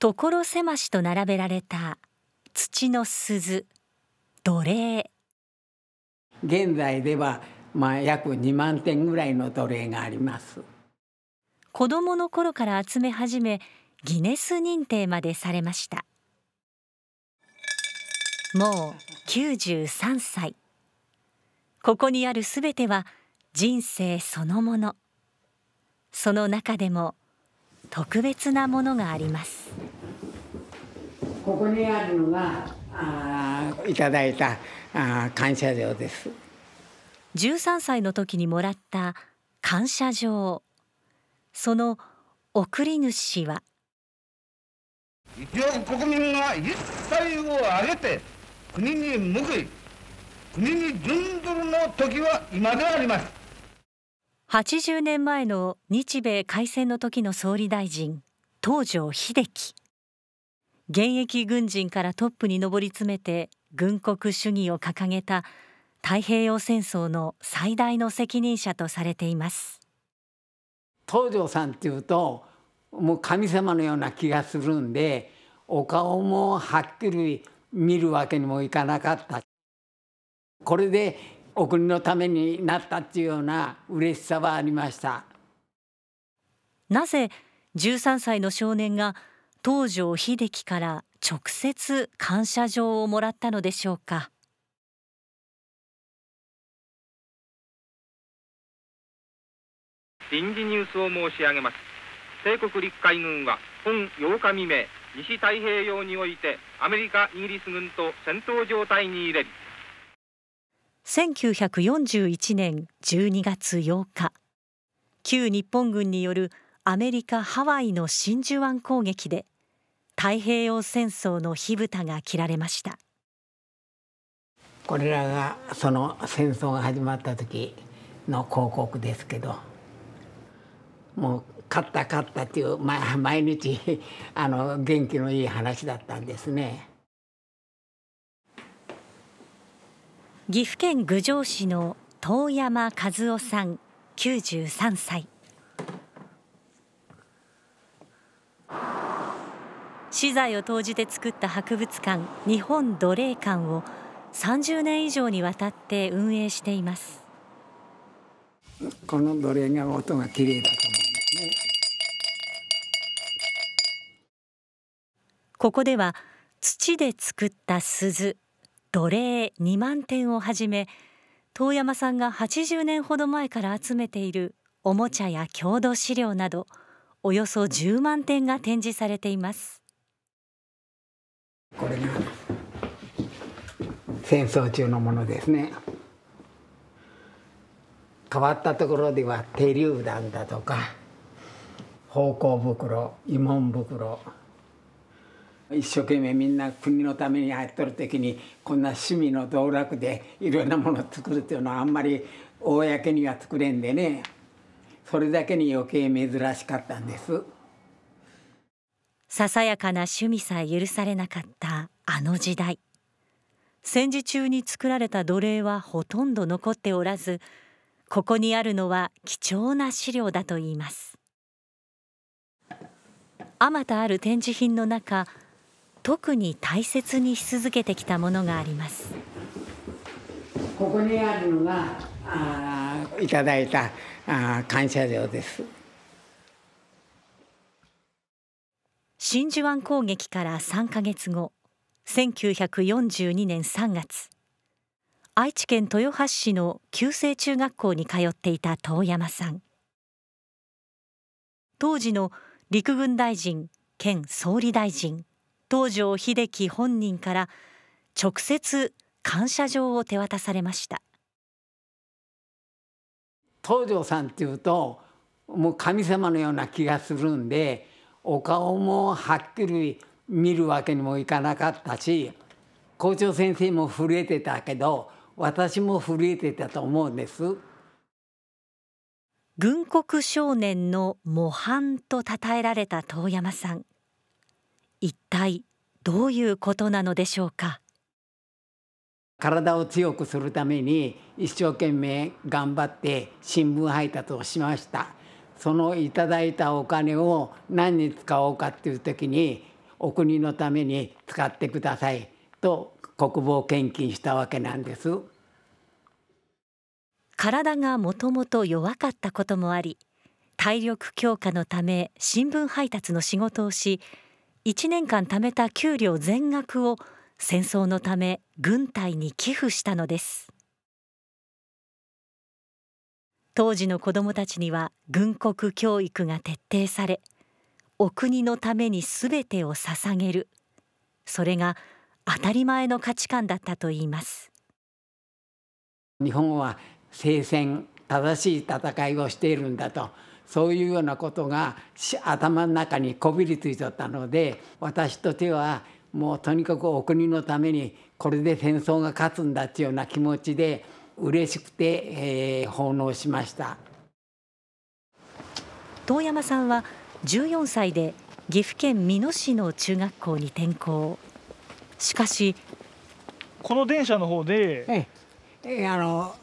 所狭しと並べられた土の鈴奴隷現在ではまあ約2万点ぐらいの奴隷があります子供の頃から集め始めギネス認定までされましたもう93歳ここにあるすべては人生そのものその中でも特別なものがありますここにあるのがあいただいたあ感謝状です13歳の時にもらった感謝状その送り主は一応国民が一切を挙げて国に報い国に準ずるの時は今であります80年前の日米開戦の時の総理大臣東條英機現役軍人からトップに上り詰めて軍国主義を掲げた太平洋戦争の最大の責任者とされています東条さんっていうともう神様のような気がするんでお顔もはっきり見るわけにもいかなかったこれでお国のためになったっていうような嬉しさはありましたなぜ13歳の少年が東条英機から直接感謝状をもらったのでしょうか臨時ニュースを申し上げます帝国陸海軍は本8日未明西太平洋においてアメリカイギリス軍と戦闘状態に入れり1941年12月8日旧日本軍によるアメリカ・ハワイの真珠湾攻撃で太平洋戦争の火蓋が切られましたこれらがその戦争が始まった時の広告ですけどもう勝った勝ったっていう、まあ、毎日あの元気のいい話だったんですね。岐阜県郡上市の遠山和夫さん九十三歳資材を投じて作った博物館日本奴隷館を三十年以上にわたって運営していますこの奴隷が音が綺麗だと思うんですねここでは土で作った鈴奴隷2万点をはじめ遠山さんが80年ほど前から集めているおもちゃや郷土資料などおよそ10万点が展示されていますこれが戦争中のものですね変わったところでは手榴弾だとか方向袋慰問袋一生懸命みんな国のために入っとる時にこんな趣味の道楽でいろんなものを作るっていうのはあんまり公には作れんでねそれだけに余計珍しかったんです。ささやかな趣味さえ許されなかったあの時代戦時中に作られた奴隷はほとんど残っておらずここにあるのは貴重な資料だといいますあまたある展示品の中特に大切にし続けてきたものがありますここにあるのがあいただいたあ感謝状です真珠湾攻撃から3か月後1942年3月愛知県豊橋市の旧制中学校に通っていた遠山さん当時の陸軍大臣兼総理大臣東條英機本人から直接感謝状を手渡されました東條さんっていうともう神様のような気がするんでお顔もはっきり見るわけにもいかなかったし校長先生も震えてたけど私も震えてたと思うんです。軍国少年の模範と称えられた遠山さん。一体どういうことなのでしょうか体を強くするために一生懸命頑張って新聞配達をしましたそのいただいたお金を何に使おうかっていう時にお国のために使ってくださいと国防献金したわけなんです体がもともと弱かったこともあり体力強化のため新聞配達の仕事をし1年間貯めた給料全額を戦争のため軍隊に寄付したのです当時の子どもたちには軍国教育が徹底されお国のためにすべてを捧げるそれが当たり前の価値観だったといいます日本は聖戦正しい戦いをしているんだとそういうようなことが頭の中にこびりついとったので私としてはもうとにかくお国のためにこれで戦争が勝つんだっていうような気持ちで嬉しくて、えー、奉納しました遠山さんは14歳で岐阜県美濃市の中学校に転校しかしこの電車の方で、ええ、あの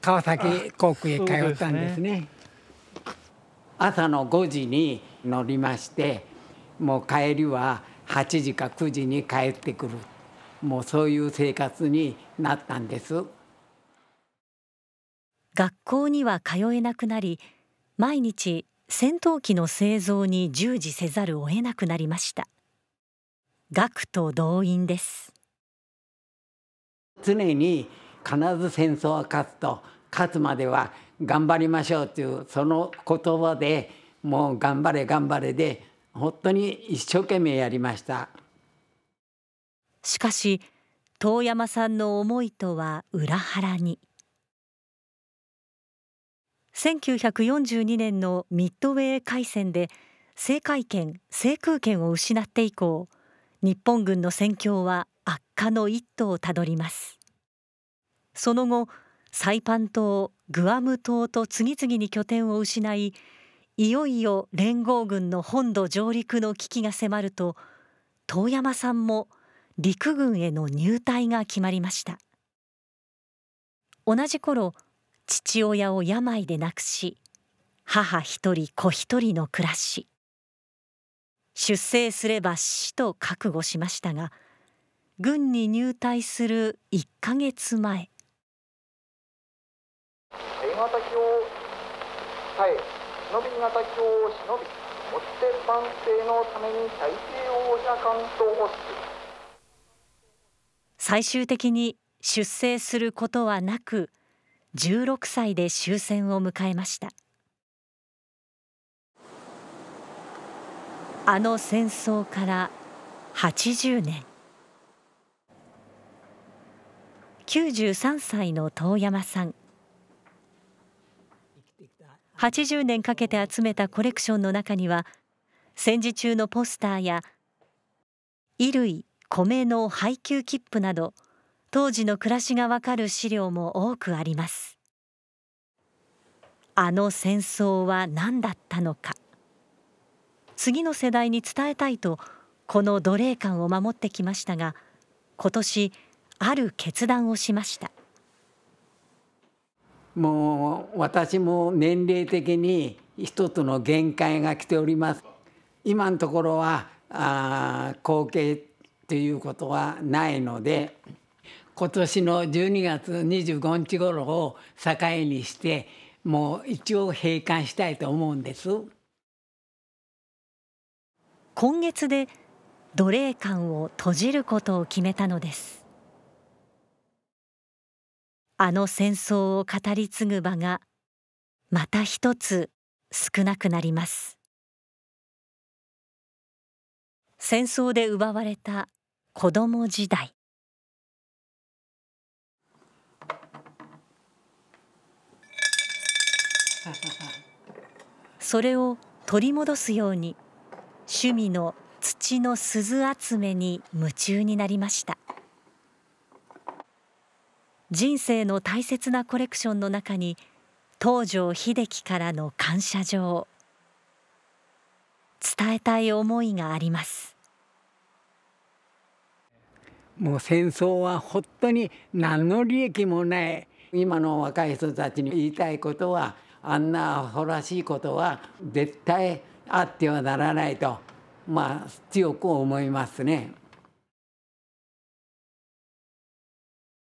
川崎航空へ通ったんですね。朝の5時に乗りましてもう帰りは8時か9時に帰ってくるもうそういう生活になったんです学校には通えなくなり毎日戦闘機の製造に従事せざるを得なくなりました学徒動員です常に必ず戦争は勝つと勝つまでは頑張りましょうというその言葉でもう頑張れ頑張れで本当に一生懸命やりましたしかし遠山さんの思いとは裏腹に1942年のミッドウェー海戦で制海権制空権を失って以降日本軍の戦況は悪化の一途をたどりますその後サイパン島グアム島と次々に拠点を失いいよいよ連合軍の本土上陸の危機が迫ると遠山さんも陸軍への入隊が決まりました同じ頃父親を病で亡くし母一人子一人の暮らし出征すれば死と覚悟しましたが軍に入隊する1ヶ月前を耐え忍び方きを忍び持って万世のために大帝王者関東をす最終的に出征することはなく16歳で終戦を迎えましたあの戦争から80年93歳の遠山さん80年かけて集めたコレクションの中には戦時中のポスターや衣類米の配給切符など当時の暮らしがわかる資料も多くありますあの戦争は何だったのか次の世代に伝えたいとこの奴隷館を守ってきましたが今年ある決断をしましたもう私も年齢的に一つの限界が来ております。今のところはあ後継ということはないので今年の12月25日頃を境にしてもう一応閉館したいと思うんです今月で奴隷館を閉じることを決めたのですあの戦争を語り継ぐ場がまた一つ少なくなります戦争で奪われた子供時代 それを取り戻すように趣味の土の鈴集めに夢中になりました人生の大切なコレクションの中に東條英機からの感謝状伝えたい思いがありますもう戦争は本当に何の利益もない今の若い人たちに言いたいことはあんなアホらしいことは絶対あってはならないとまあ強く思いますね。